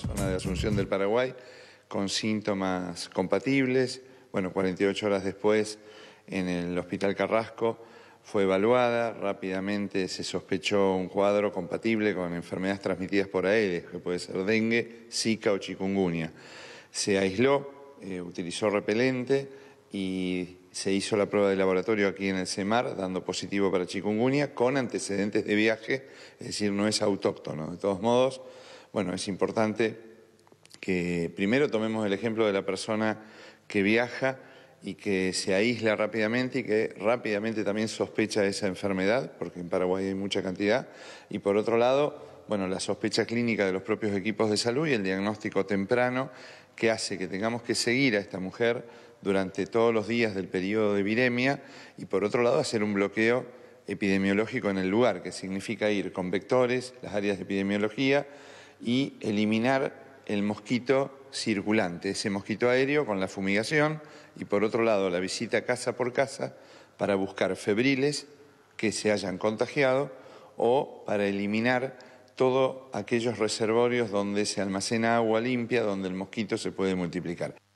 zona de Asunción del Paraguay con síntomas compatibles. Bueno, 48 horas después en el Hospital Carrasco fue evaluada, rápidamente se sospechó un cuadro compatible con enfermedades transmitidas por Aedes, que puede ser dengue, zika o chikungunya. Se aisló, eh, utilizó repelente y se hizo la prueba de laboratorio aquí en el CEMAR, dando positivo para chikungunya, con antecedentes de viaje, es decir, no es autóctono. De todos modos, bueno, es importante que primero tomemos el ejemplo de la persona que viaja y que se aísla rápidamente y que rápidamente también sospecha esa enfermedad, porque en Paraguay hay mucha cantidad, y por otro lado, bueno, la sospecha clínica de los propios equipos de salud y el diagnóstico temprano que hace que tengamos que seguir a esta mujer durante todos los días del periodo de viremia y por otro lado hacer un bloqueo epidemiológico en el lugar, que significa ir con vectores, las áreas de epidemiología, y eliminar el mosquito circulante, ese mosquito aéreo con la fumigación y por otro lado la visita casa por casa para buscar febriles que se hayan contagiado o para eliminar todos aquellos reservorios donde se almacena agua limpia, donde el mosquito se puede multiplicar.